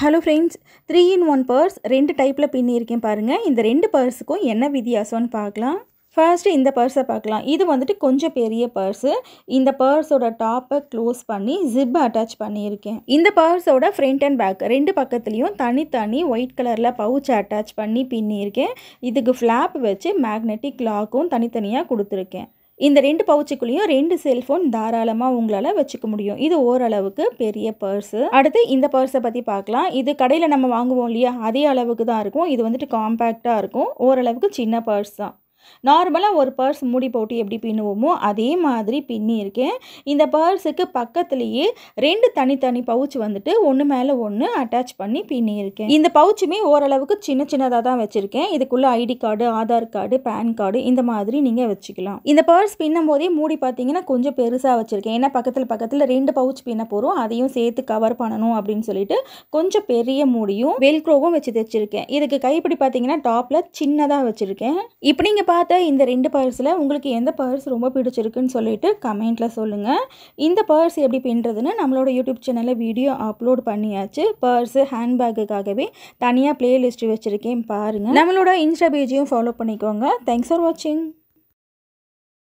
hello friends three in one purse ரெண்டு டைப்பில் பின்னியிருக்கேன் பாருங்கள் இந்த ரெண்டு பர்ஸுக்கும் என்ன வித்தியாசம்னு பார்க்கலாம் ஃபர்ஸ்ட்டு இந்த பர்ஸை பார்க்கலாம் இது வந்துட்டு கொஞ்சம் பெரிய பர்ஸு இந்த பர்ஸோட டாப்பை க்ளோஸ் பண்ணி ஜிப் அட்டாச் பண்ணியிருக்கேன் இந்த பர்ஸோட ஃப்ரண்ட் அண்ட் பேக் ரெண்டு பக்கத்துலேயும் தனித்தனி ஒயிட் கலரில் பவுச் அட்டாச் பண்ணி பின்னியிருக்கேன் இதுக்கு ஃப்ளாப் வச்சு மேக்னெட்டிக் லாக்கும் தனித்தனியாக கொடுத்துருக்கேன் இந்த ரெண்டு பவுச்சுக்குள்ளேயும் ரெண்டு செல்ஃபோன் தாராளமாக உங்களால் வச்சுக்க முடியும் இது ஓரளவுக்கு பெரிய பர்ஸு அடுத்து இந்த பர்ஸை பற்றி பார்க்கலாம் இது கடையில் நம்ம வாங்குவோம் இல்லையா அதே அளவுக்கு தான் இருக்கும் இது வந்துட்டு காம்பேக்டாக இருக்கும் ஓரளவுக்கு சின்ன பர்ஸ் தான் நார்மலாக ஒரு பர்ஸ் மூடி போட்டு எப்படி பின்னுவோமோ அதே மாதிரி பின்னியிருக்கேன் இந்த பர்ஸுக்கு பக்கத்துலேயே ரெண்டு தனித்தனி பவுச் வந்துட்டு ஒன்று மேலே ஒன்று அட்டாச் பண்ணி பின்னியிருக்கேன் இந்த பவுச்சுமே ஓரளவுக்கு சின்ன சின்னதாக தான் வச்சுருக்கேன் இதுக்குள்ளே ID card Aadhaar card PAN card இந்த மாதிரி நீங்கள் வச்சுக்கலாம் இந்த பர்ஸ் பின்னும் போதே மூடி பார்த்தீங்கன்னா கொஞ்சம் பெருசாக வச்சுருக்கேன் ஏன்னா பக்கத்தில் பக்கத்தில் ரெண்டு பவுச் பின்ன போகிறோம் அதையும் சேர்த்து கவர் பண்ணணும் அப்படின்னு சொல்லிட்டு கொஞ்சம் பெரிய மூடியும் வெல்க்ரோவும் வச்சு தைச்சிருக்கேன் இதுக்கு கைப்பிடி பார்த்தீங்கன்னா டாப்பில் சின்னதாக வச்சுருக்கேன் இப்போ நீங்கள் நீங்கள் பார்த்த இந்த ரெண்டு பர்ஸில் உங்களுக்கு எந்த பர்ஸ் ரொம்ப பிடிச்சிருக்குன்னு சொல்லிட்டு கமெண்ட்டில் சொல்லுங்கள் இந்த பர்ஸ் எப்படி பின்னுறதுன்னு நம்மளோட யூடியூப் சேனலில் வீடியோ அப்லோட் பண்ணியாச்சு பர்ஸு ஹேண்ட்பேக்குக்காகவே தனியாக ப்ளேலிஸ்ட் வச்சுருக்கேன் பாருங்கள் நம்மளோட இன்ஸ்டா பேஜையும் ஃபாலோ பண்ணிக்கோங்க தேங்க்ஸ் ஃபார் வாட்சிங்